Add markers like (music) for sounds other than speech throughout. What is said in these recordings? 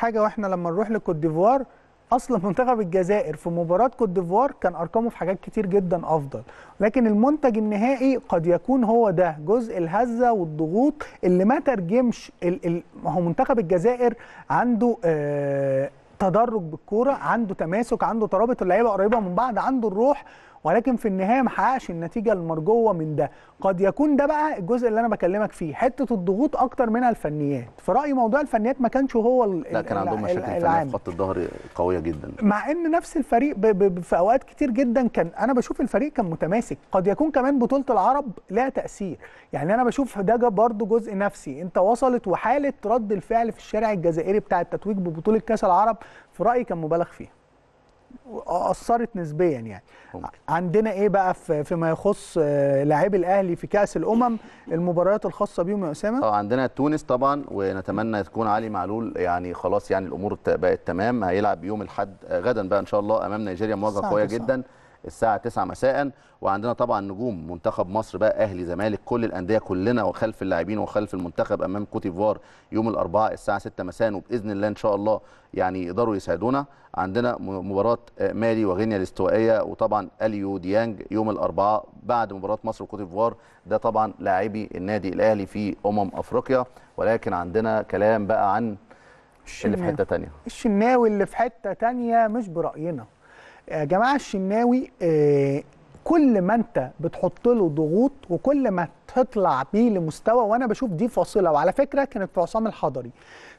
حاجه واحنا لما نروح لكوت ديفوار اصلا (laughs) منتخب الجزائر في مباراه كوت ديفوار كان ارقامه في حاجات كتير جدا افضل لكن المنتج النهائي قد يكون هو ده جزء الهزه والضغوط اللي ما ترجمش ال ال هو منتخب الجزائر عنده آه تدرج بالكوره عنده تماسك عنده ترابط اللعيبه قريبه من بعض عنده الروح ولكن في النهايه ما حققش النتيجه المرجوه من ده قد يكون ده بقى الجزء اللي انا بكلمك فيه حته الضغوط اكتر منها الفنيات في رايي موضوع الفنيات ما كانش هو لا كان عندهم مشاكل فنيه في خط الظهر قويه جدا مع ان نفس الفريق ب ب في اوقات كتير جدا كان انا بشوف الفريق كان متماسك قد يكون كمان بطوله العرب لها تاثير يعني انا بشوف ده برضه جزء نفسي انت وصلت وحاله رد الفعل في الشارع الجزائري بتاع التتويج ببطوله كاس العرب في رايي كان مبالغ فيها اثرت نسبيا يعني ممكن. عندنا ايه بقى فيما يخص آه، لاعبي الاهلي في كاس الامم المباريات الخاصه بيهم يا اسامه اه عندنا تونس طبعا ونتمنى تكون علي معلول يعني خلاص يعني الامور بقت تمام هيلعب يوم الاحد غدا بقى ان شاء الله امام نيجيريا مواجهه قويه جدا صعب. الساعه 9 مساء وعندنا طبعا نجوم منتخب مصر بقى اهلي زمالك كل الانديه كلنا وخلف اللاعبين وخلف المنتخب امام كوتيفوار يوم الاربعاء الساعه 6 مساء وباذن الله ان شاء الله يعني يقدروا يساعدونا عندنا مباراه آه، مالي وغينيا الاستوائيه وطبعا اليو ديانج يوم الاربعاء بعد مباراه مصر وكوتيفوار ده طبعا لاعبي النادي الاهلي في امم افريقيا ولكن عندنا كلام بقى عن الشناوي. اللي في حته ثانيه الشناوي اللي في حته ثانيه مش براينا آه، يا جماعه الشناوي آه، كل ما انت بتحط له ضغوط وكل ما تطلع بيه لمستوى وانا بشوف دي فاصله وعلى فكره كانت في عصام الحضري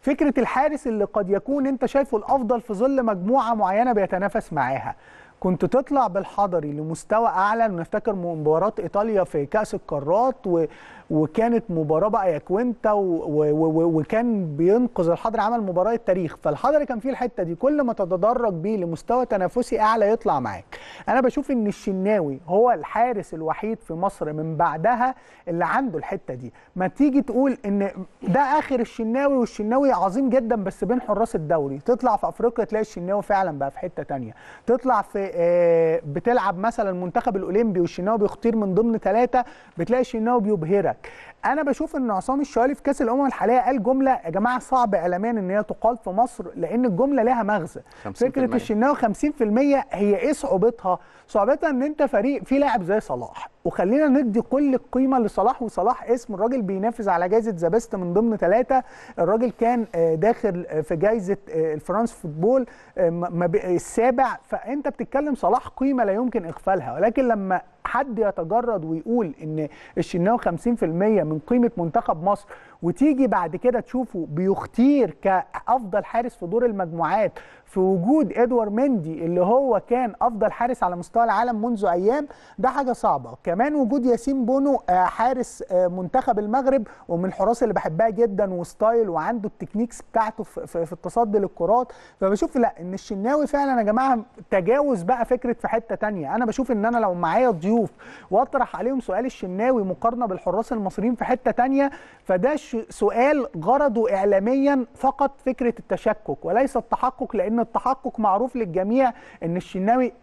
فكره الحارس اللي قد يكون انت شايفه الافضل في ظل مجموعه معينه بيتنافس معاها كنت تطلع بالحضري لمستوى اعلى نفتكر مباراه ايطاليا في كاس القارات و... وكانت مباراه بقى يا و... و... وكان بينقذ الحضري عمل مباراه التاريخ فالحضري كان فيه الحته دي كل ما تتدرج بيه لمستوى تنافسي اعلى يطلع معاك انا بشوف ان الشناوي هو الحارس الوحيد في مصر من بعدها اللي عنده الحته دي ما تيجي تقول ان ده اخر الشناوي والشناوي عظيم جدا بس بين حراس الدوري تطلع في افريقيا تلاقي الشناوي فعلا بقى في حته ثانيه تطلع في آه، بتلعب مثلا المنتخب الاولمبي والشناوي بيختير من ضمن ثلاثه بتلاقي الشناوي بيبهرك انا بشوف ان عصام الشوالي في كاس الامم الحاليه قال جمله يا جماعه صعب اعلاميا ان هي تقال في مصر لان الجمله لها مغزى فكره الشناوي 50% هي ايه صعوبتها صعوبتها ان انت فريق فيه لاعب زي صلاح وخلينا ندي كل القيمه لصلاح وصلاح اسم الراجل بينافس على جائزه ذا بيست من ضمن ثلاثه الراجل كان آه، داخل في جائزه آه، الفرنس فوتبول السابع فانت بتتكلم بيتكلم صلاح قيمه لا يمكن اغفالها ولكن لما حد يتجرد ويقول ان الشناوي 50% من قيمه منتخب مصر وتيجي بعد كده تشوفه بيختير كافضل حارس في دور المجموعات في وجود ادوار مندي اللي هو كان افضل حارس على مستوى العالم منذ ايام ده حاجه صعبه كمان وجود ياسين بونو آه، حارس آه، منتخب المغرب ومن الحراس اللي بحبها جدا وستايل وعنده التكنيكس بتاعته في التصدي للكرات فبشوف لا ان الشناوي فعلا يا جماعه تجاوز بقى فكره في حته تانية انا بشوف ان انا لو معايا ضيوف اشوف واطرح عليهم سؤال الشناوي مقارنه بالحراس المصريين في حته تانية فده سؤال غرضه اعلاميا فقط فكره التشكك وليس التحقق لان التحقق معروف للجميع ان الشناوي